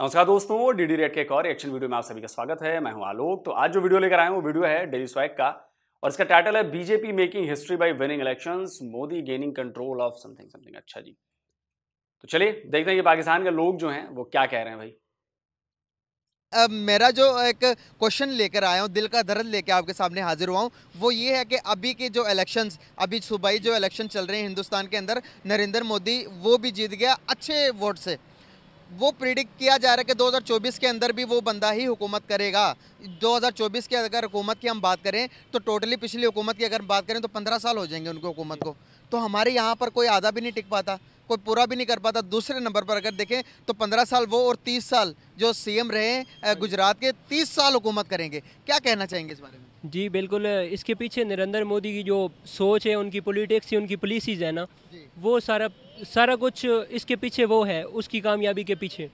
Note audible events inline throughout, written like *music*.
नमस्कार दोस्तों D D rate के एक और एक्शन वीडियो में आप सभी का स्वागत है मैं हूं आलोक तो आज जो वीडियो लेकर आए वो वीडियो है डेली स्वाइक का और इसका टाइटल है BJP making history by winning elections Modi gaining control of something something अच्छा जी तो चलिए देखते हैं कि पाकिस्तान के लोग जो हैं वो क्या कह रहे हैं भाई Uh, मेरा जो एक क्वेश्चन लेकर आया हूँ दिल का दर्द लेकर आपके सामने हाजिर हुआ हूँ वो ये है कि अभी के जो इलेक्शंस अभी सूबाई जो इलेक्शन चल रहे हैं हिंदुस्तान के अंदर नरेंद्र मोदी वो भी जीत गया अच्छे वोट से वो प्रिडिक्ट किया जा रहा है कि 2024 के अंदर भी वो बंदा ही हुकूमत करेगा 2024 के अगर हुकूमत की हम बात करें तो टोटली पिछली हुकूमत की अगर बात करें तो 15 साल हो जाएंगे उनकी हुकूमत को तो हमारे यहाँ पर कोई आधा भी नहीं टिक पाता कोई पूरा भी नहीं कर पाता दूसरे नंबर पर अगर देखें तो पंद्रह साल वो और तीस साल जो सीएम रहे गुजरात के तीस साल हुकूमत करेंगे क्या कहना चाहेंगे इस बारे में जी बिल्कुल इसके पीछे नरेंद्र मोदी की जो सोच है उनकी पॉलिटिक्स है उनकी पॉलिसीज़ है ना वो सारा सारा कुछ इसके पीछे वो है उसकी कामयाबी के पीछे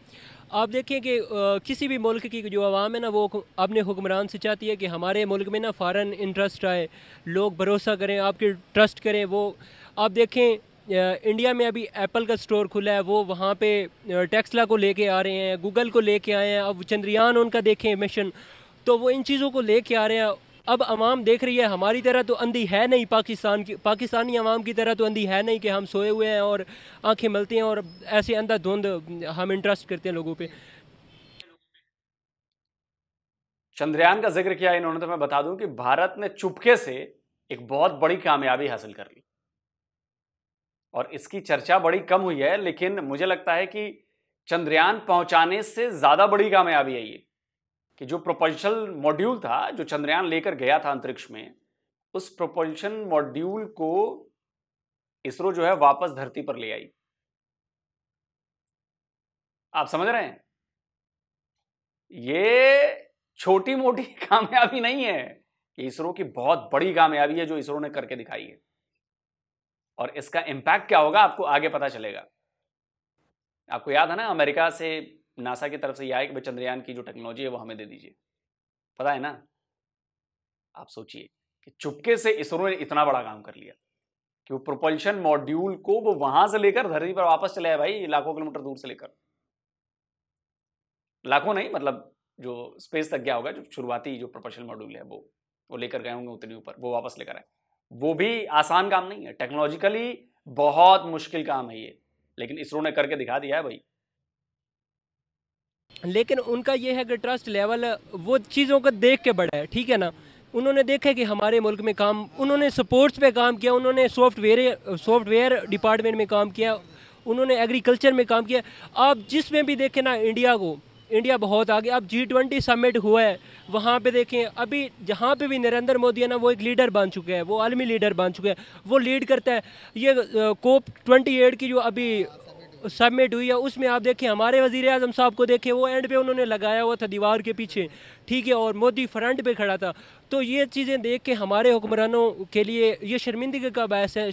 आप देखें कि किसी भी मुल्क की जो आवाम है ना वो अपने हुक्मरान से चाहती है कि हमारे मुल्क में ना फ़ारन इंटरेस्ट आए लोग भरोसा करें आपके ट्रस्ट करें वो आप देखें इंडिया में अभी एप्पल का स्टोर खुला है वो वहाँ पे टेक्सला को लेके आ रहे हैं गूगल को लेके आए हैं अब चंद्रयान उनका देखें मिशन तो वो इन चीज़ों को लेके आ रहे हैं अब आवाम देख रही है हमारी तरह तो अंधी है नहीं पाकिस्तान की पाकिस्तानी आवाम की तरह तो अंधी है नहीं कि हम सोए हुए हैं और आंखें मलती हैं और ऐसे अंधा धुंध हम इंटरेस्ट करते हैं लोगों पर चंद्रयान का जिक्र किया इन्होंने तो मैं बता दूं कि भारत ने चुपके से एक बहुत बड़ी कामयाबी हासिल कर ली और इसकी चर्चा बड़ी कम हुई है लेकिन मुझे लगता है कि चंद्रयान पहुंचाने से ज़्यादा बड़ी कामयाबी है ये कि जो प्रोपल्शन मॉड्यूल था जो चंद्रयान लेकर गया था अंतरिक्ष में उस प्रोपल्शन मॉड्यूल को इसरो जो है वापस धरती पर ले आई आप समझ रहे हैं ये छोटी मोटी *laughs* कामयाबी नहीं है ये इसरो की बहुत बड़ी कामयाबी है जो इसरो ने करके दिखाई है और इसका इंपैक्ट क्या होगा आपको आगे पता चलेगा आपको याद है ना अमेरिका से नासा की तरफ से यह आए कि भाई चंद्रयान की जो टेक्नोलॉजी है वो हमें दे दीजिए पता है ना आप सोचिए कि चुपके से इसरो ने इतना बड़ा काम कर लिया कि वो प्रोपल्शन मॉड्यूल को वो वहां से लेकर धरती पर वापस चले आए भाई लाखों किलोमीटर दूर से लेकर लाखों नहीं मतलब जो स्पेस तक गया होगा जो शुरुआती जो प्रोपल्शन मॉड्यूल है वो वो लेकर गए होंगे उतनी ऊपर वो वापस लेकर आए वो भी आसान काम नहीं है टेक्नोलॉजिकली बहुत मुश्किल काम है ये लेकिन इसरो ने करके दिखा दिया है भाई लेकिन उनका यह है कि ट्रस्ट लेवल वो चीज़ों को देख के बढ़ा है ठीक है ना उन्होंने देखा कि हमारे मुल्क में काम उन्होंने सपोर्ट्स पे काम किया उन्होंने सॉफ्टवेयर सॉफ्टवेयर डिपार्टमेंट में काम किया उन्होंने एग्रीकल्चर में काम किया आप जिसमें भी देखें ना इंडिया को इंडिया बहुत आगे अब जी ट्वेंटी समिट हुआ है वहाँ पे देखें अभी जहाँ पे भी नरेंद्र मोदी है ना वो एक लीडर बन चुके हैं वो आलमी लीडर बन चुके हैं वो लीड करता है ये कोप ट्वेंटी एट की जो अभी सबमिट हुई है उसमें आप देखें हमारे वजीर अजम साहब को देखें वो एंड पे उन्होंने लगाया हुआ था दीवार के पीछे ठीक है और मोदी फ्रंट पे खड़ा था तो ये चीज़ें देख के हमारे हुक्मरानों के लिए ये शर्मिंदगी का बहस है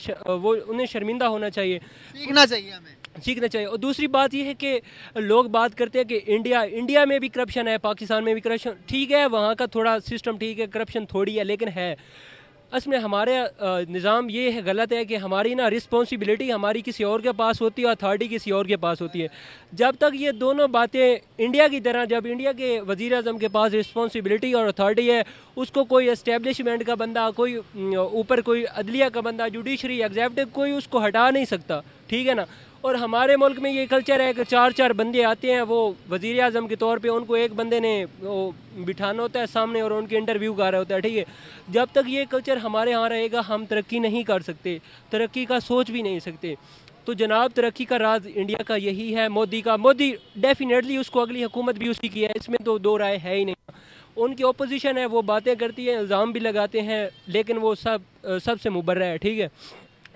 वो उन्हें शर्मिंदा होना चाहिए सीखना चाहिए हमें सीखना चाहिए और दूसरी बात यह है कि लोग बात करते हैं कि इंडिया इंडिया में भी करप्शन है पाकिस्तान में भी करप्शन ठीक है वहाँ का थोड़ा सिस्टम ठीक है करप्शन थोड़ी है लेकिन है असल में हमारे निज़ाम ये है गलत है कि हमारी ना रिस्पॉन्सिबिलिटी हमारी किसी और के पास होती है अथॉरिटी किसी और के पास होती है जब तक ये दोनों बातें इंडिया की तरह जब इंडिया के वज़ी अजम के पास रिस्पॉन्सिबिलिटी और अथॉरिटी है उसको कोई इस्टेबलिशमेंट का बंदा कोई ऊपर कोई अदलिया का बंदा जुडिशरी एग्जैक्टिव कोई उसको हटा नहीं सकता ठीक है ना और हमारे मुल्क में ये कल्चर है कि चार चार बंदे आते हैं वो वज़ी अजम के तौर पे उनको एक बंदे ने वो बिठाना होता है सामने और उनके इंटरव्यू कर रहा होता है ठीक है जब तक ये कल्चर हमारे यहाँ रहेगा हम तरक्की नहीं कर सकते तरक्की का सोच भी नहीं सकते तो जनाब तरक्की का राज इंडिया का यही है मोदी का मोदी डेफिनेटली उसको अगली हुकूमत भी उसी की है इसमें तो दो राय है ही नहीं उनकी ओपोजिशन है वो बातें करती है इल्ज़ाम भी लगाते हैं लेकिन वो सब सबसे मुबर्रा है ठीक है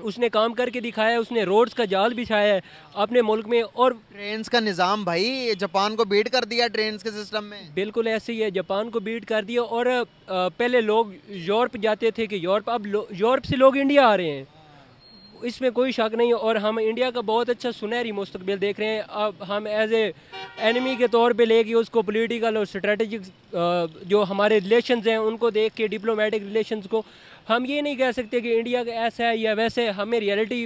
उसने काम करके दिखाया है उसने रोड्स का जाल बिछाया है अपने मुल्क में और ट्रेन का निज़ाम भाई जापान को बीट कर दिया ट्रेन के सिस्टम में बिल्कुल ऐसे ही है जापान को बीट कर दिया और पहले लोग यूरोप जाते थे कि यूरोप अब यूरोप से लोग इंडिया आ रहे हैं इसमें कोई शक नहीं है और हम इंडिया का बहुत अच्छा सुनहरी मुस्तबिल देख रहे हैं अब हम एज ए एनिमी के तौर पे लेके उसको पॉलिटिकल और स्ट्रेटजिक जो हमारे रिलेशंस हैं उनको देख के डिप्लोमेटिक रिलेशंस को हम ये नहीं कह सकते कि इंडिया का ऐसा है या वैसे हमें रियलिटी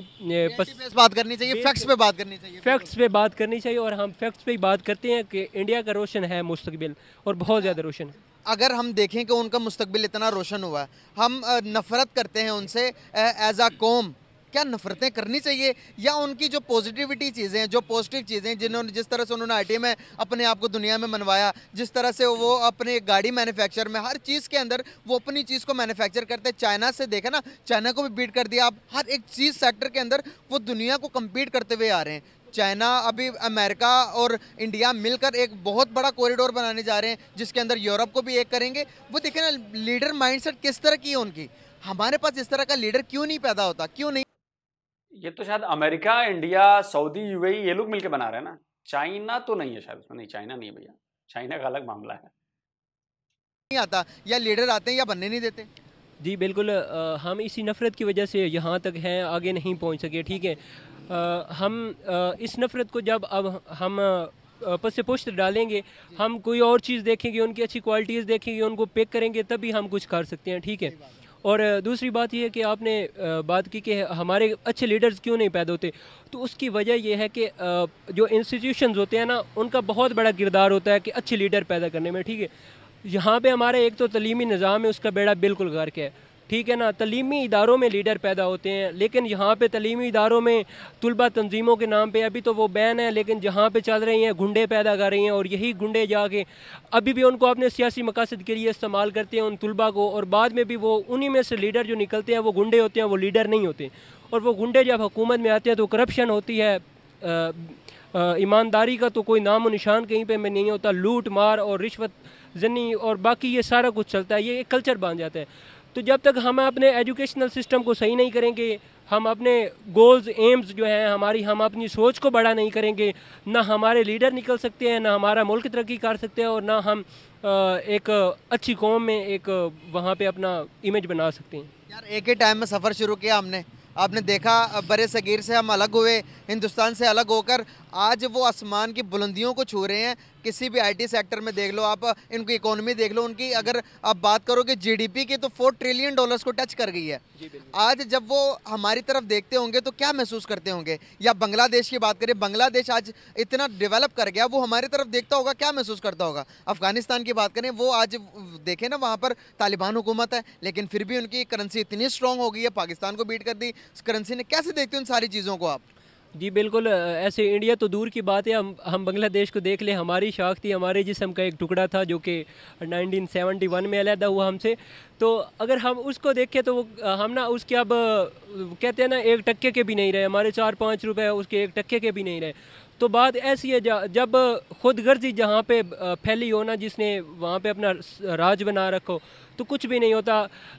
पस... बात करनी चाहिए फैक्ट्स पे बात करनी चाहिए फैक्ट्स पे बात करनी चाहिए और हम फैक्ट्स पर ही बात करते हैं कि इंडिया का रोशन है मुस्तबिल और बहुत ज़्यादा रोशन है अगर हम देखें कि उनका मुस्तबिल इतना रोशन हुआ है हम नफ़रत करते हैं उनसे एज आ कौम क्या नफरतें करनी चाहिए या उनकी जो पॉजिटिविटी चीज़ें जो पॉजिटिव चीज़ें जिन्होंने जिस तरह से उन्होंने आई में अपने आप को दुनिया में मनवाया जिस तरह से वो अपने गाड़ी मैन्युफैक्चर में हर चीज़ के अंदर वो अपनी चीज़ को मैन्युफैक्चर करते चाइना से देखें ना चाइना को भी बीट कर दिया आप हर एक चीज़ सेक्टर के अंदर वो दुनिया को कम्पीट करते हुए आ रहे हैं चाइना अभी अमेरिका और इंडिया मिलकर एक बहुत बड़ा कॉरिडोर बनाने जा रहे हैं जिसके अंदर यूरोप को भी एक करेंगे वो देखें ना लीडर माइंडसेट किस तरह की है उनकी हमारे पास इस तरह का लीडर क्यों नहीं पैदा होता क्यों नहीं ये तो शायद अमेरिका इंडिया सऊदी यूएई ये लोग मिलके बना रहे हैं ना चाइना तो नहीं है शायद उसमें नहीं चाइना नहीं भैया चाइना का अलग मामला है नहीं आता या लीडर आते हैं या बनने नहीं देते जी बिल्कुल आ, हम इसी नफ़रत की वजह से यहाँ तक हैं आगे नहीं पहुँच सके ठीक है हम आ, इस नफ़रत को जब अब हम पस से पुष्ट डालेंगे हम कोई और चीज़ देखेंगे उनकी अच्छी क्वालिटीज़ देखेंगे उनको पिक करेंगे तभी हम कुछ कर सकते हैं ठीक है और दूसरी बात यह है कि आपने बात की कि हमारे अच्छे लीडर्स क्यों नहीं पैदा होते तो उसकी वजह यह है कि जो इंस्टीट्यूशन होते हैं ना उनका बहुत बड़ा किरदार होता है कि अच्छे लीडर पैदा करने में ठीक है यहाँ पर हमारा एक तो तलीमी निज़ाम है उसका बेड़ा बिल्कुल गर्क है ठीक है ना तलीमी इदारों में लीडर पैदा होते हैं लेकिन यहाँ पे तलीमी इदारों में तलबा तंजीमों के नाम पे अभी तो वो बैन है लेकिन जहाँ पे चल रही हैं गुंडे पैदा कर रही हैं और यही गुंडे जाके अभी भी उनको अपने सियासी मकासद के लिए इस्तेमाल करते हैं उन तलबा को और बाद में भी वो उन्हीं में से लीडर जो निकलते हैं वो गुंडे होते हैं वो लीडर नहीं होते और वो गुंडे जब हुकूमत में आते हैं तो करप्शन होती है ईमानदारी का तो कोई नाम निशान कहीं पर में नहीं होता लूट मार और रिश्वत जनी और बाकी ये सारा कुछ चलता है ये एक कल्चर बन जाता है तो जब तक हम अपने एजुकेशनल सिस्टम को सही नहीं करेंगे हम अपने गोल्स एम्स जो हैं हमारी हम अपनी सोच को बड़ा नहीं करेंगे ना हमारे लीडर निकल सकते हैं ना हमारा मुल्क तरक्की कर सकते हैं और ना हम एक अच्छी कौम में एक वहाँ पे अपना इमेज बना सकते हैं यार एक ही टाइम में सफ़र शुरू किया हमने आपने देखा बर सगीर से हम अलग हुए हिंदुस्तान से अलग होकर आज वो आसमान की बुलंदियों को छू रहे हैं किसी भी आईटी सेक्टर में देख लो आप इनकी इकोनॉमी देख लो उनकी अगर आप बात करो कि जीडीपी की तो फोर ट्रिलियन डॉलर्स को टच कर गई है आज जब वो हमारी तरफ देखते होंगे तो क्या महसूस करते होंगे या बांग्लादेश की बात करें बांग्लादेश आज इतना डेवलप कर गया वो हमारी तरफ देखता होगा क्या महसूस करता होगा अफगानिस्तान की बात करें वो आज देखें ना वहाँ पर तालिबान हुकूमत है लेकिन फिर भी उनकी करेंसी इतनी स्ट्रॉन्ग हो गई है पाकिस्तान को बीट कर दी करेंसी ने कैसे देखते हैं उन सारी चीज़ों को आप जी बिल्कुल ऐसे इंडिया तो दूर की बात है हम हम बांग्लादेश को देख ले हमारी शाख थी हमारे जिसम का एक टुकड़ा था जो कि 1971 में अलहदा हुआ हमसे तो अगर हम उसको देखें तो वो हम ना उसके अब कहते हैं ना एक टक्के के भी नहीं रहे हमारे चार पाँच रुपए उसके एक टक्के के भी नहीं रहे तो बात ऐसी है जब खुद गर्जी जहाँ पे फैली हो ना जिसने वहाँ पे अपना राज बना रखो तो कुछ भी नहीं होता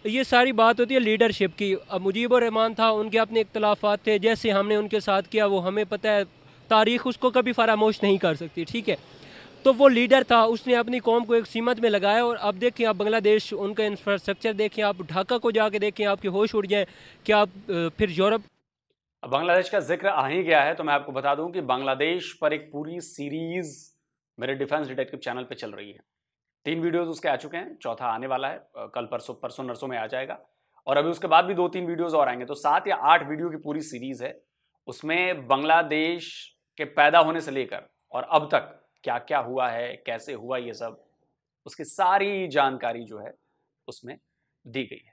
ये सारी बात होती है लीडरशिप की अब मुजीब रहमान था उनके अपने इख्तलाफात थे जैसे हमने उनके साथ किया वो हमें पता है तारीख उसको कभी फरामोश नहीं कर सकती ठीक है तो वो लीडर था उसने अपनी कौम को एक सीमत में लगाया और अब देखें आप बांग्लादेश उनका इंफ्रास्ट्रक्चर देखें आप ढाका को जाके देखें आपके होश उड़ जाएँ कि आप फिर यूरोप अब बांग्लादेश का जिक्र आ ही गया है तो मैं आपको बता दूं कि बांग्लादेश पर एक पूरी सीरीज मेरे डिफेंस डिटेक्टिव चैनल पे चल रही है तीन वीडियोस उसके आ चुके हैं चौथा आने वाला है कल परसों परसों नरसों में आ जाएगा और अभी उसके बाद भी दो तीन वीडियोस और आएंगे तो सात या आठ वीडियो की पूरी सीरीज है उसमें बांग्लादेश के पैदा होने से लेकर और अब तक क्या क्या हुआ है कैसे हुआ ये सब उसकी सारी जानकारी जो है उसमें दी गई है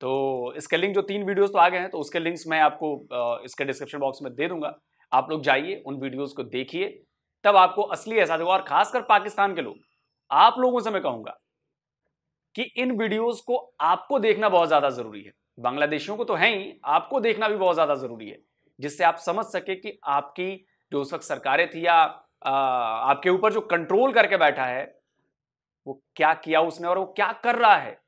तो इसके लिंक जो तीन वीडियोस तो आ गए हैं तो उसके लिंक्स मैं आपको इसके डिस्क्रिप्शन बॉक्स में दे दूंगा आप लोग जाइए उन वीडियोस को देखिए तब आपको असली एहसास होगा और खासकर पाकिस्तान के लोग आप लोगों से मैं कहूंगा कि इन वीडियोस को आपको देखना बहुत ज्यादा जरूरी है बांग्लादेशियों को तो है ही आपको देखना भी बहुत ज्यादा जरूरी है जिससे आप समझ सके कि आपकी जो उस वक्त सरकारें थी या आपके ऊपर जो कंट्रोल करके बैठा है वो क्या किया उसने और वो क्या कर रहा है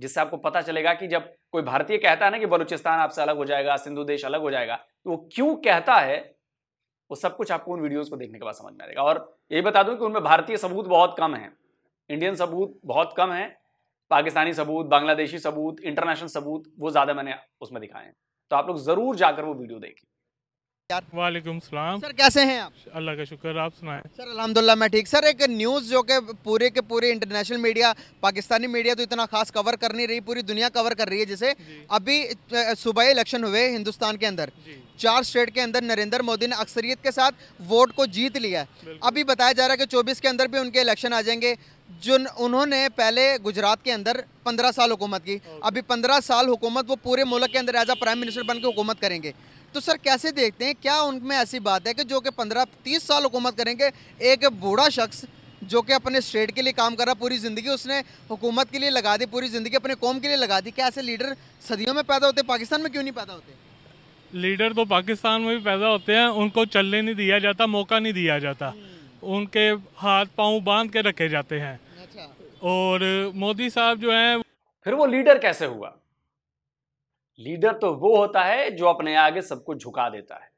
जिससे आपको पता चलेगा कि जब कोई भारतीय कहता है ना कि बलूचिस्तान आपसे अलग हो जाएगा सिंधु देश अलग हो जाएगा तो वो क्यों कहता है वो सब कुछ आपको उन वीडियोस को देखने के बाद समझ में आएगा और यही बता दूं कि उनमें भारतीय सबूत बहुत कम हैं इंडियन सबूत बहुत कम हैं पाकिस्तानी सबूत बांग्लादेशी सबूत इंटरनेशनल सबूत वो ज़्यादा मैंने उसमें दिखाए हैं तो आप लोग ज़रूर जाकर वो वीडियो देखें वालेकुम सलाम सर कैसे हैं आप अल्लाह का शुक्र आप सुनाएं सर अलहमदुल्ला मैं ठीक सर एक न्यूज़ जो कि पूरे के पूरे इंटरनेशनल मीडिया पाकिस्तानी मीडिया तो इतना खास कवर कर नहीं रही पूरी दुनिया कवर कर रही है जैसे अभी सुबह इलेक्शन हुए हिंदुस्तान के अंदर चार स्टेट के अंदर नरेंद्र मोदी ने अक्सरियत के साथ वोट को जीत लिया अभी बताया जा रहा है कि चौबीस के अंदर भी उनके इलेक्शन आ जाएंगे जो उन्होंने पहले गुजरात के अंदर पंद्रह साल हुकूमत की अभी पंद्रह साल हुकूमत वो पूरे मुल्क के अंदर एज अ प्राइम मिनिस्टर बन के हुकूमत करेंगे तो सर कैसे देखते हैं क्या उनमें ऐसी बात है कि जो कि पंद्रह तीस साल हुकूमत करेंगे एक बूढ़ा शख्स जो कि अपने स्टेट के लिए काम कर रहा पूरी ज़िंदगी उसने हुकूमत के लिए लगा दी पूरी ज़िंदगी अपने कौम के लिए लगा दी क्या ऐसे लीडर सदियों में पैदा होते पाकिस्तान में क्यों नहीं पैदा होते लीडर तो पाकिस्तान में भी पैदा होते हैं उनको चलने नहीं दिया जाता मौका नहीं दिया जाता हम्म। उनके हाथ पाँव बांध के रखे जाते हैं अच्छा। और मोदी साहब जो हैं फिर वो लीडर कैसे हुआ लीडर तो वो होता है जो अपने आगे सबको झुका देता है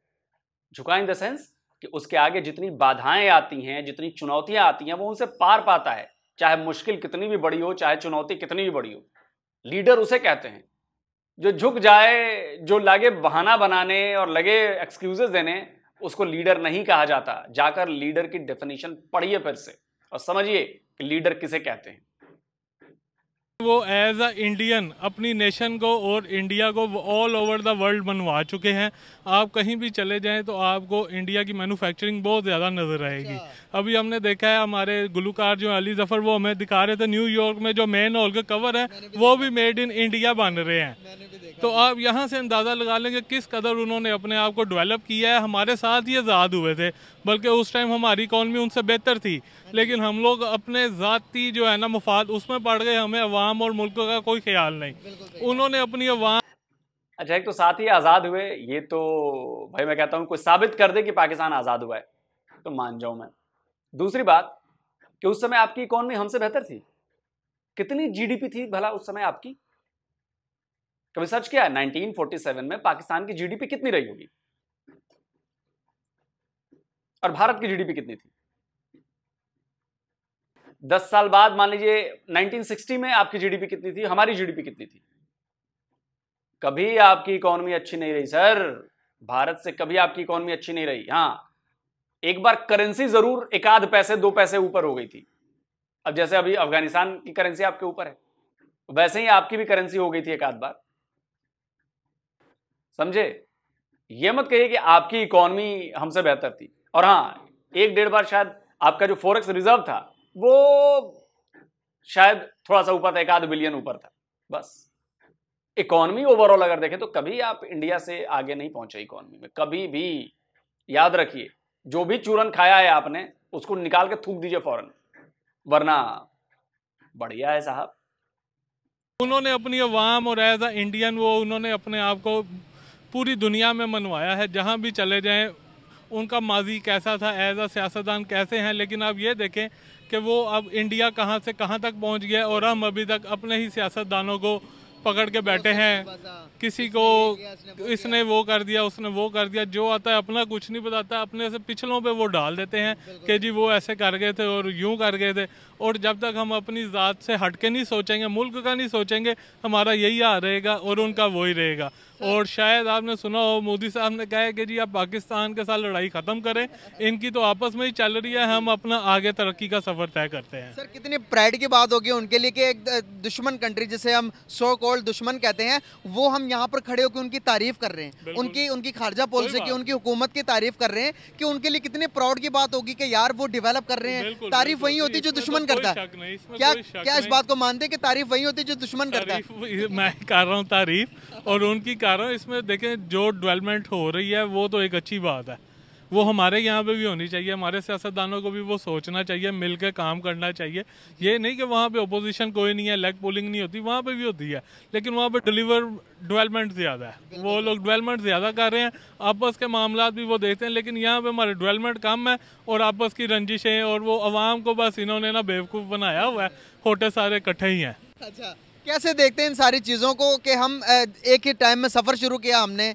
झुका इन द सेंस कि उसके आगे जितनी बाधाएं आती हैं जितनी चुनौतियां आती हैं वो उनसे पार पाता है चाहे मुश्किल कितनी भी बड़ी हो चाहे चुनौती कितनी भी बड़ी हो लीडर उसे कहते हैं जो झुक जाए जो लगे बहाना बनाने और लगे एक्सक्यूजेज देने उसको लीडर नहीं कहा जाता जाकर लीडर की डेफिनेशन पढ़िए फिर से और समझिए कि लीडर किसे कहते हैं वो एज अ इंडियन अपनी नेशन को और इंडिया को ऑल ओवर द वर्ल्ड बनवा चुके हैं आप कहीं भी चले जाएं तो आपको इंडिया की मैन्युफैक्चरिंग बहुत ज़्यादा नज़र आएगी अच्छा। अभी हमने देखा है हमारे गुलूकार जो अली जफ़र वो हमें दिखा रहे थे न्यूयॉर्क में जो मेन हॉल का कवर है वो भी मेड इन इंडिया बन रहे हैं तो आप यहाँ से अंदाज़ा लगा लेंगे किस कदर उन्होंने अपने आप को डेवलप किया है हमारे साथ ये आज़ाद हुए थे बल्कि उस टाइम हमारी इकॉनमी उनसे बेहतर थी लेकिन हम लोग अपने ज़ाती जो है ना मुफाद उसमें पड़ गए हमें अवाम और मुल्क का कोई ख्याल नहीं उन्होंने अपनी अवाम अच्छा एक तो साथ ही आज़ाद हुए ये तो भाई मैं कहता हूँ कुछ साबित कर दे कि पाकिस्तान आज़ाद हुआ है तो मान जाऊँ मैं दूसरी बात कि उस समय आपकी इकॉनमी हमसे बेहतर थी कितनी जीडीपी थी भला उस समय आपकी कभी सर्च किया 1947 में पाकिस्तान की जीडीपी कितनी रही होगी और भारत की जीडीपी कितनी थी दस साल बाद मान लीजिए 1960 में आपकी जीडीपी कितनी थी हमारी जीडीपी कितनी थी कभी आपकी इकोनॉमी अच्छी नहीं रही सर भारत से कभी आपकी इकोनॉमी अच्छी नहीं रही हाँ एक बार करेंसी जरूर एक आध पैसे दो पैसे ऊपर हो गई थी अब जैसे अभी अफगानिस्तान की करेंसी आपके ऊपर है वैसे ही आपकी भी करेंसी हो गई थी एक आध बार समझे यह मत कहिए कि आपकी इकोनॉमी हमसे बेहतर थी और हाँ एक डेढ़ बार शायद आपका जो फोरेक्स रिजर्व था वो शायद थोड़ा सा ऊपर था एक आध बिलियन ऊपर था बस इकोनॉमी ओवरऑल अगर देखें तो कभी आप इंडिया से आगे नहीं पहुंचे इकोनॉमी में कभी भी याद रखिए जो भी चूरन खाया है आपने उसको निकाल के थूक दीजिए फौरन वरना बढ़िया है साहब उन्होंने अपनी अवाम और एज अ इंडियन वो उन्होंने अपने आप को पूरी दुनिया में मनवाया है जहां भी चले जाएं उनका माजी कैसा था एज आ सियासतदान कैसे हैं लेकिन आप ये देखें कि वो अब इंडिया कहाँ से कहाँ तक पहुँच गया और हम अभी तक अपने ही सियासतदानों को पकड़ के बैठे हैं किसी को इसने वो कर दिया उसने वो कर दिया जो आता है अपना कुछ नहीं बताता अपने से पिछलों पे वो डाल देते हैं कि जी वो ऐसे कर गए थे और यूं कर गए थे और जब तक हम अपनी ज़ात से हट के नहीं सोचेंगे मुल्क का नहीं सोचेंगे हमारा यही हाल रहेगा और उनका वही रहेगा और शायद आपने सुना हो मोदी साहब ने कहा है कि जी आप पाकिस्तान के साथ लड़ाई ख़त्म करें इनकी तो आपस में ही चल रही है हम अपना आगे तरक्की का सफ़र तय करते हैं सर कितनी प्राइड की बात होगी उनके लिए कि एक दुश्मन कंट्री जिसे हम सो कॉल्ड दुश्मन कहते हैं वो हम यहाँ पर खड़े होकर उनकी तारीफ कर रहे हैं उनकी उनकी खारजा पॉलिसी की उनकी हुकूमत की तारीफ कर रहे हैं कि उनके लिए कितने प्राउड की बात होगी कि यार वो डेवलप कर रहे हैं तारीफ वही तो होती जो दुश्मन करता है क्या क्या इस बात को मानते कि तारीफ वही होती जो दुश्मन करता है मैं कर रहा हूँ तारीफ और उनकी कारण इसमें देखें जो डेवलपमेंट हो रही है वो तो एक अच्छी बात है वो हमारे यहाँ पे भी होनी चाहिए हमारे सियासतदानों को भी वो सोचना चाहिए मिल काम करना चाहिए ये नहीं कि वहाँ पे अपोजिशन कोई नहीं है लेग पोलिंग नहीं होती वहाँ पे भी होती है लेकिन वहाँ पे डिलीवर डेवलपमेंट ज़्यादा है वो लोग डेवलपमेंट ज़्यादा कर रहे हैं आपस के मामला भी वो देखते हैं लेकिन यहाँ पर हमारे डिवेलपमेंट कम है और आपस की रंजिशें और वो आवाम को बस इन्होंने ना बेवकूफ़ बनाया हुआ है होटल सारे इकट्ठे ही हैं अच्छा कैसे देखते हैं इन सारी चीज़ों को कि हम एक ही टाइम में सफ़र शुरू किया हमने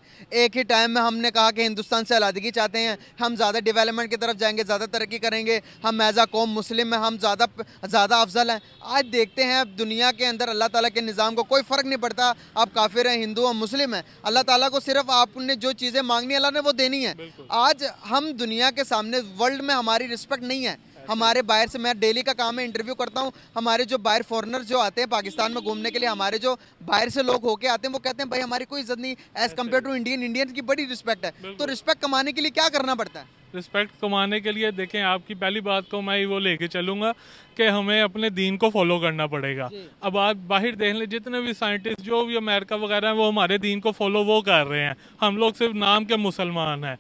एक ही टाइम में हमने कहा कि हिंदुस्तान से आलादगी चाहते हैं हम ज़्यादा डेवलपमेंट की तरफ जाएंगे ज़्यादा तरक्की करेंगे हम एज़ आ कौम मुस्लिम हैं हम ज़्यादा ज़्यादा अफजल हैं आज देखते हैं अब दुनिया के अंदर अल्लाह ताला के निज़ाम को कोई फ़र्क नहीं पड़ता आप काफिर हैं हिंदू और मुस्लिम हैं अल्लाह ताला को सिर्फ आपने जो चीज़ें मांगनी अल्लाह ने वो देनी है आज हम दुनिया के सामने वर्ल्ड में हमारी रिस्पेक्ट नहीं है हमारे बाहर से मैं डेली का काम है इंटरव्यू करता हूँ हमारे जो बाहर फॉरनर जो आते हैं पाकिस्तान में घूमने के लिए हमारे जो बाहर से लोग होके आते हैं वो कहते हैं भाई हमारी कोई इज्जत नहीं as compare to Indian Indian की बड़ी रिस्पेक्ट है तो रिस्पेक्ट कमाने के लिए क्या करना पड़ता है रिस्पेक्ट कमाने के लिए देखें आपकी पहली बात को तो मैं वो लेके चलूँगा कि हमें अपने दीन को फॉलो करना पड़ेगा अब आप बाहर देख लें जितने भी साइंटिस्ट जो भी अमेरिका वगैरह हैं वो हमारे दीन को फॉलो वो कर रहे हैं हम लोग सिर्फ नाम के मुसलमान हैं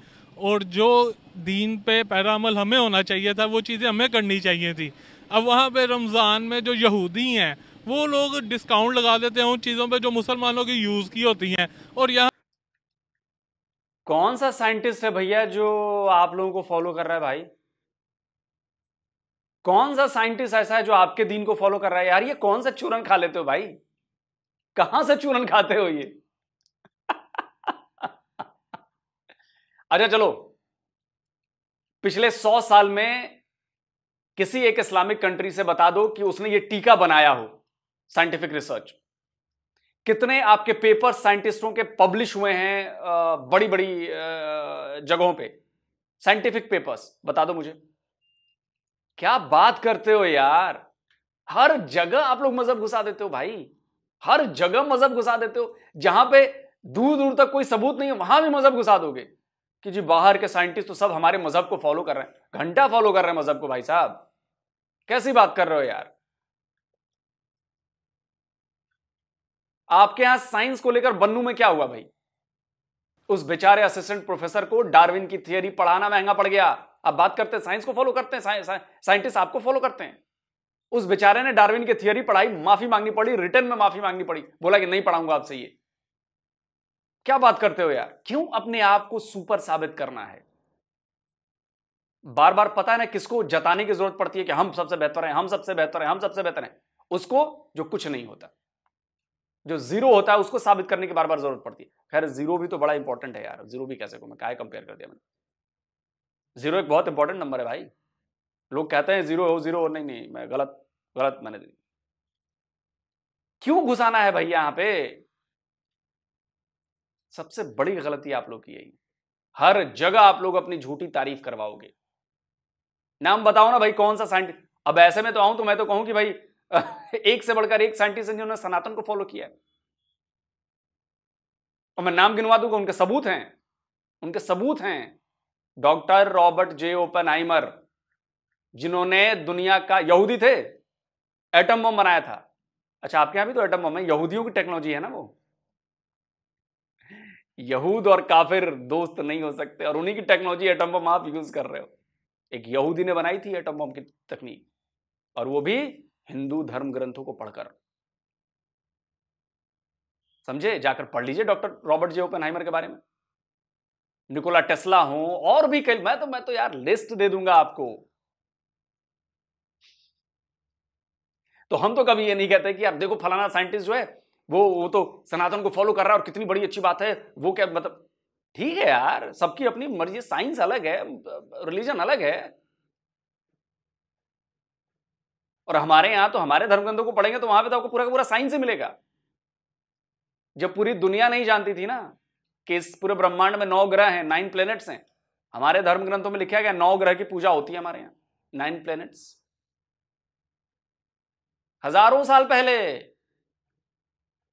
और जो दीन पे पैरा अमल हमें होना चाहिए था वो चीज़ें हमें करनी चाहिए थी अब वहाँ पे रमज़ान में जो यहूदी हैं वो लोग डिस्काउंट लगा देते हैं उन चीज़ों पे जो मुसलमानों की यूज़ की होती हैं और यहाँ कौन सा साइंटिस्ट है भैया जो आप लोगों को फॉलो कर रहा है भाई कौन सा साइंटिस्ट ऐसा है जो आपके दीन को फॉलो कर रहा है यार ये कौन सा चूरन खा लेते हो भाई कहां से चूरन खाते हो ये *laughs* अच्छा चलो पिछले सौ साल में किसी एक इस्लामिक कंट्री से बता दो कि उसने ये टीका बनाया हो साइंटिफिक रिसर्च कितने आपके पेपर साइंटिस्टों के पब्लिश हुए हैं बड़ी बड़ी जगहों पे साइंटिफिक पेपर्स बता दो मुझे क्या बात करते हो यार हर जगह आप लोग मजहब घुसा देते हो भाई हर जगह मजहब घुसा देते हो जहां पे दूर दूर तक कोई सबूत नहीं है वहां भी मजहब घुसा दोगे कि जी बाहर के साइंटिस्ट तो सब हमारे मजहब को फॉलो कर रहे हैं घंटा फॉलो कर रहे हैं मजहब को भाई साहब कैसी बात कर रहे हो यार आपके यहां साइंस को लेकर बन्नू में क्या हुआ भाई उस बेचारे असिस्टेंट प्रोफेसर को डार्विन की थियरी पढ़ाना महंगा पड़ गया अब बात करते हैं साइंस को फॉलो करते हैं साइंटिस्ट आपको फॉलो करते हैं उस बेचारे ने डार्विन की थियरी पढ़ाई माफी मांगनी पड़ी रिटर्न में माफी मांगनी पड़ी बोला कि नहीं पढ़ाऊंगा आपसे ये क्या बात करते हो यार क्यों अपने आप को सुपर साबित करना है बार बार पता है ना किसको जताने की जरूरत पड़ती है कि हम सबसे बेहतर हैं हम सबसे बेहतर हैं हम सबसे बेहतर हैं उसको जो कुछ नहीं होता जो जीरो होता है उसको साबित करने की बार बार जरूरत पड़ती है खैर जीरो भी तो बड़ा इंपॉर्टेंट है यार जीरो भी कैसे को मैं काय कंपेयर कर दिया मैंने जीरो एक बहुत इंपॉर्टेंट नंबर है भाई लोग कहते हैं जीरो हो जीरो हो नहीं नहीं मैं गलत गलत मैंने क्यों घुसाना है भाई यहां पे सबसे बड़ी गलती आप लोग की यही हर जगह आप लोग अपनी झूठी तारीफ करवाओगे नाम बताओ ना भाई कौन सा साइंटिस्ट अब ऐसे में तो आऊं तो मैं तो कहूं कि भाई *laughs* एक से बढ़कर एक साइंटिस्ट है जिन्होंने सनातन को फॉलो किया है और मैं नाम गिनवा दूंगा उनके सबूत हैं उनके सबूत हैं doctor Robert J Oppenheimer जिन्होंने दुनिया का यहूदी थे एटम बम बनाया था अच्छा आपके यहां भी तो एटम बम है यहूदियों की टेक्नोलॉजी है ना वो यहूद और काफिर दोस्त नहीं हो सकते और उन्हीं की टेक्नोलॉजी एटम बम आप यूज कर रहे हो एक यहूदी ने बनाई थी एटम बम की तकनीक और वो भी हिंदू धर्म ग्रंथों को पढ़कर समझे जाकर पढ़ लीजिए डॉक्टर रॉबर्ट जे ओपनहाइमर के बारे में निकोला टेस्ला हो और भी कई मैं तो मैं तो यार लिस्ट दे दूंगा आपको तो हम तो कभी ये नहीं कहते कि यार देखो फलाना साइंटिस्ट जो है वो वो तो सनातन को फॉलो कर रहा है और कितनी बड़ी अच्छी बात है वो क्या मतलब ठीक है यार सबकी अपनी मर्जी साइंस अलग है रिलीजन अलग है और हमारे यहां तो हमारे धर्मग्रंथों को पढ़ेंगे तो वहां पे तो आपको पूरा का पूरा साइंस ही मिलेगा जब पूरी दुनिया नहीं जानती थी ना कि इस पूरे ब्रह्मांड में नौ ग्रह हैं नाइन प्लेनेट्स हैं हमारे धर्म ग्रंथों में लिखा गया नौ ग्रह की पूजा होती है हमारे यहाँ नाइन प्लेनेट्स हजारों साल पहले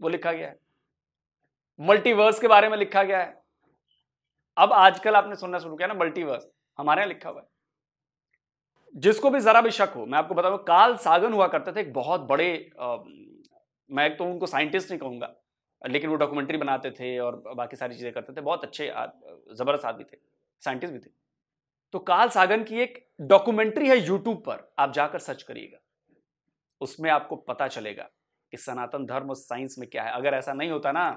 वो लिखा गया है मल्टीवर्स के बारे में लिखा गया है अब आजकल आपने सुनना शुरू किया ना मल्टीवर्स हमारे यहां लिखा हुआ है जिसको भी जरा भी शक हो मैं आपको बता दूं सागन हुआ करते थे एक बहुत बड़े आ, मैं तो उनको साइंटिस्ट नहीं कहूंगा लेकिन वो डॉक्यूमेंट्री बनाते थे और बाकी सारी चीज़ें करते थे बहुत अच्छे ज़बरदस्त आदमी थे साइंटिस्ट भी थे तो काल सागन की एक डॉक्यूमेंट्री है यूट्यूब पर आप जाकर सर्च करिएगा उसमें आपको पता चलेगा कि सनातन धर्म और साइंस में क्या है अगर ऐसा नहीं होता ना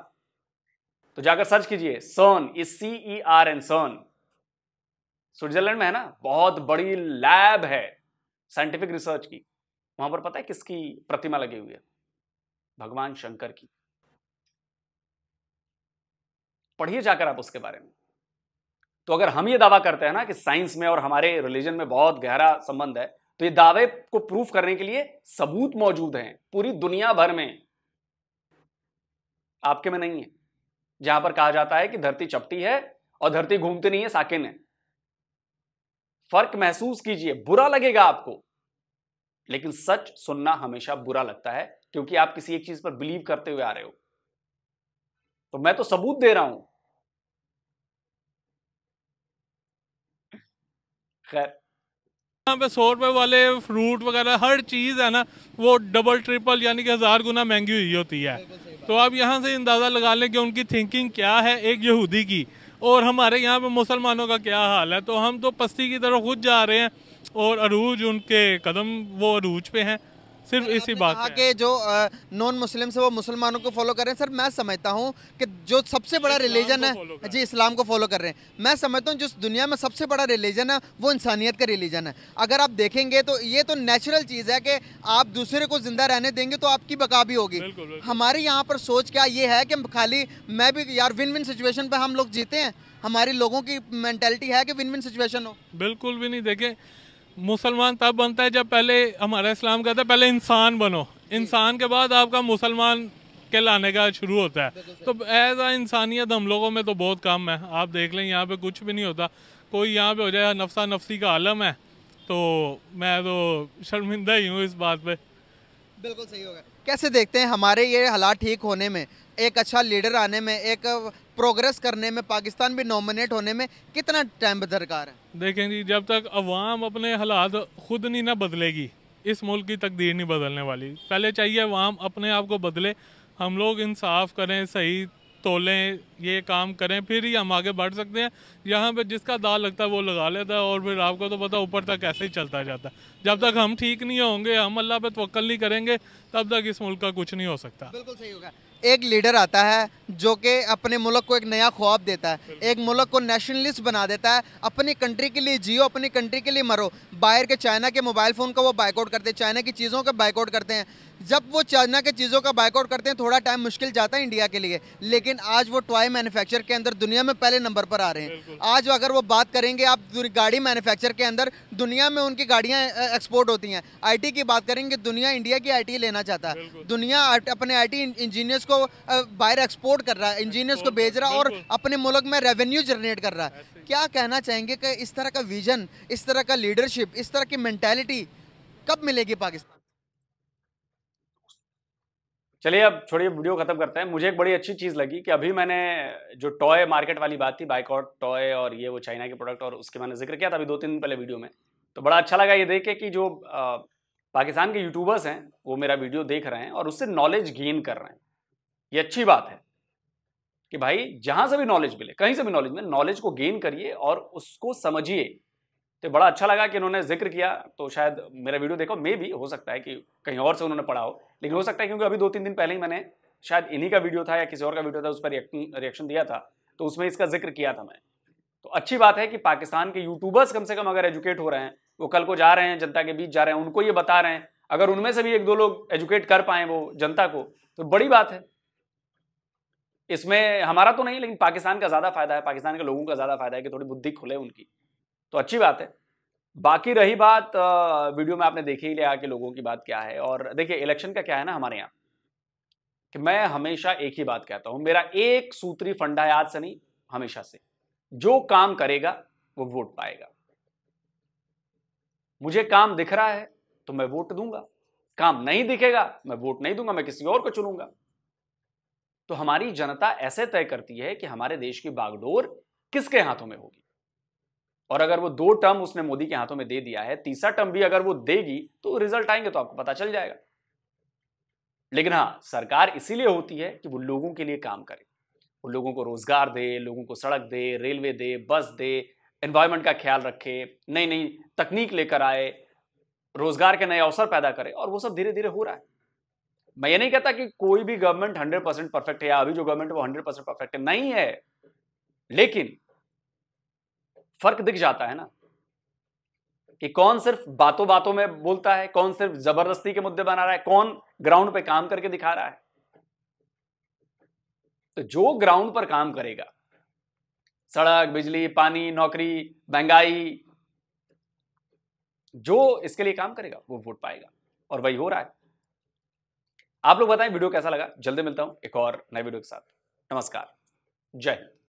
तो जाकर सर्च कीजिए सोन इस C E R N CERN Switzerland में है ना बहुत बड़ी लैब है साइंटिफिक रिसर्च की वहां पर पता है किसकी प्रतिमा लगी हुई है भगवान शंकर की पढ़िए जाकर आप उसके बारे में तो अगर हम ये दावा करते हैं ना कि साइंस में और हमारे रिलीजन में बहुत गहरा संबंध है तो ये दावे को प्रूफ करने के लिए सबूत मौजूद हैं पूरी दुनिया भर में आपके में नहीं है जहां पर कहा जाता है कि धरती चपटी है और धरती घूमती नहीं है साकिन है फर्क महसूस कीजिए बुरा लगेगा आपको लेकिन सच सुनना हमेशा बुरा लगता है क्योंकि आप किसी एक चीज पर बिलीव करते हुए आ रहे हो तो मैं तो सबूत दे रहा हूं खैर यहाँ पे सौ रुपए वाले फ्रूट वगैरह हर चीज़ है ना वो डबल ट्रिपल यानी कि हज़ार गुना महंगी हुई होती है तो आप यहाँ से अंदाज़ा लगा लें कि उनकी थिंकिंग क्या है एक यहूदी की और हमारे यहाँ पे मुसलमानों का क्या हाल है तो हम तो पस्ती की तरफ खुद जा रहे हैं और अरूज उनके कदम वो अरूज पे हैं सिर्फ इसी बात के जो नॉन मुस्लिम से वो मुसलमानों को फॉलो कर रहे हैं सर मैं समझता हूँ कि जो सबसे बड़ा रिलीजन है जी इस्लाम को फॉलो कर रहे हैं मैं समझता हूँ जिस दुनिया में सबसे बड़ा रिलीजन है वो इंसानियत का रिलीजन है अगर आप देखेंगे तो ये तो नेचुरल चीज़ है कि आप दूसरे को ज़िंदा रहने देंगे तो आपकी बका भी होगी हमारे यहाँ पर सोच क्या ये है कि खाली मैं भी यार विन विन सिचुएशन पर हम लोग जीते हैं हमारे लोगों की मैंटेलिटी है कि विन विन सिचुएशन हो बिल्कुल भी नहीं देखे मुसलमान तब बनता है जब पहले हमारा इस्लाम कहता है पहले इंसान बनो इंसान के बाद आपका मुसलमान कहलाने का शुरू होता है तो एज आ इंसानियत हम लोगों में तो बहुत कम है आप देख लें यहाँ पे कुछ भी नहीं होता कोई यहाँ पे हो जाए नफसा नफसी का आलम है तो मैं तो शर्मिंदा ही हूँ इस बात पर बिल्कुल सही होगा कैसे देखते हैं हमारे ये हालात ठीक होने में एक अच्छा लीडर आने में एक प्रोग्रेस करने में पाकिस्तान भी नॉमिनेट होने में कितना टाइम दरकार है देखें जी जब तक अवाम अपने हालात खुद नहीं ना बदलेगी इस मुल्क की तकदीर नहीं बदलने वाली पहले चाहिए अवाम अपने आप को बदले हम लोग इंसाफ करें सही तोलें ये काम करें फिर ही हम आगे बढ़ सकते हैं यहाँ पे जिसका दाल लगता है वो लगा लेता है और फिर आपको तो पता ऊपर तक ऐसे ही चलता जाता है जब तक हम ठीक नहीं होंगे हम अल्लाह पे तवक्ल नहीं करेंगे तब तक इस मुल्क का कुछ नहीं हो सकता बिल्कुल सही होगा एक लीडर आता है जो कि अपने मुल्क को एक नया ख्वाब देता है एक मुल्क को नेशनलिस्ट बना देता है अपनी कंट्री के लिए जियो अपनी कंट्री के लिए मरो बाहर के चाइना के मोबाइल फ़ोन का वो बाइकआउट करते हैं चाइना की चीज़ों का बाइकआउट करते हैं जब वो चाइना के चीज़ों का बाइकआउट करते हैं थोड़ा टाइम मुश्किल जाता है इंडिया के लिए लेकिन आज वो टॉय मैन्युफैक्चर के अंदर दुनिया में पहले नंबर पर आ रहे हैं आज अगर वो बात करेंगे आप गाड़ी मैन्युफैक्चर के अंदर दुनिया में उनकी गाड़ियाँ एक्सपोर्ट होती हैं आई की बात करेंगे दुनिया इंडिया की आई लेना चाहता है दुनिया अपने टी इंजीनियर्स को बाहर एक्सपोर्ट कर रहा है इंजीनियर्स को भेज रहा है और अपने मुल्क में रेवेन्यू जनरेट कर रहा है क्या कहना चाहेंगे कि इस तरह का विजन इस तरह का लीडरशिप इस तरह की मैंटेलिटी कब मिलेगी पाकिस्तान चलिए अब छोड़िए वीडियो खत्म करते हैं मुझे एक बड़ी अच्छी चीज़ लगी कि अभी मैंने जो टॉय मार्केट वाली बात थी बाइकआउट टॉय और ये वो चाइना के प्रोडक्ट और उसके मैंने जिक्र किया था अभी दो तीन दिन पहले वीडियो में तो बड़ा अच्छा लगा ये देखे कि जो पाकिस्तान के यूट्यूबर्स हैं वो मेरा वीडियो देख रहे हैं और उससे नॉलेज गेन कर रहे हैं ये अच्छी बात है कि भाई जहाँ से भी नॉलेज मिले कहीं से भी नॉलेज मिले नॉलेज को गेन करिए और उसको समझिए तो बड़ा अच्छा लगा कि उन्होंने जिक्र किया तो शायद मेरा वीडियो देखो मे भी हो सकता है कि कहीं और से उन्होंने पढ़ा हो लेकिन हो सकता है क्योंकि अभी दो तीन दिन पहले ही मैंने शायद इन्हीं का वीडियो था या किसी और का वीडियो था उस पर रिएक्शन रिएक्शन दिया था तो उसमें इसका जिक्र किया था मैं तो अच्छी बात है कि पाकिस्तान के यूट्यूबर्स कम से कम अगर एजुकेट हो रहे हैं वो कल को जा रहे हैं जनता के बीच जा रहे हैं उनको ये बता रहे हैं अगर उनमें से भी एक दो लोग एजुकेट कर पाए वो जनता को तो बड़ी बात है इसमें हमारा तो नहीं लेकिन पाकिस्तान का ज़्यादा फायदा है पाकिस्तान के लोगों का ज़्यादा फायदा है कि थोड़ी बुद्धि खुले उनकी तो अच्छी बात है बाकी रही बात वीडियो में आपने देखी ही लिया कि लोगों की बात क्या है और देखिए इलेक्शन का क्या है ना हमारे यहाँ कि मैं हमेशा एक ही बात कहता हूँ मेरा एक सूत्री फंडा है आज से नहीं हमेशा से जो काम करेगा वो वोट पाएगा मुझे काम दिख रहा है तो मैं वोट दूंगा काम नहीं दिखेगा मैं वोट नहीं दूंगा मैं किसी और को चुनूंगा तो हमारी जनता ऐसे तय करती है कि हमारे देश की बागडोर किसके हाथों में होगी और अगर वो दो टर्म उसने मोदी के हाथों में दे दिया है तीसरा टर्म भी अगर वो देगी तो रिजल्ट आएंगे तो आपको पता चल जाएगा लेकिन हाँ सरकार इसीलिए होती है कि वो लोगों के लिए काम करे वो लोगों को रोजगार दे लोगों को सड़क दे रेलवे दे बस दे एनवायरमेंट का ख्याल रखे नई नई तकनीक लेकर आए रोजगार के नए अवसर पैदा करे और वो सब धीरे धीरे हो रहा है मैं ये नहीं कहता कि कोई भी गवर्नमेंट हंड्रेड परसेंट परफेक्ट है या अभी जो गवर्नमेंट वो हंड्रेड परसेंट परफेक्ट है नहीं है लेकिन फर्क दिख जाता है ना कि कौन सिर्फ बातों बातों में बोलता है कौन सिर्फ जबरदस्ती के मुद्दे बना रहा है कौन ग्राउंड पे काम करके दिखा रहा है तो जो ग्राउंड पर काम करेगा सड़क बिजली पानी नौकरी महंगाई जो इसके लिए काम करेगा वो वोट पाएगा और वही हो रहा है आप लोग बताएं वीडियो कैसा लगा जल्दी मिलता हूं एक और नए वीडियो के साथ नमस्कार जय हिंद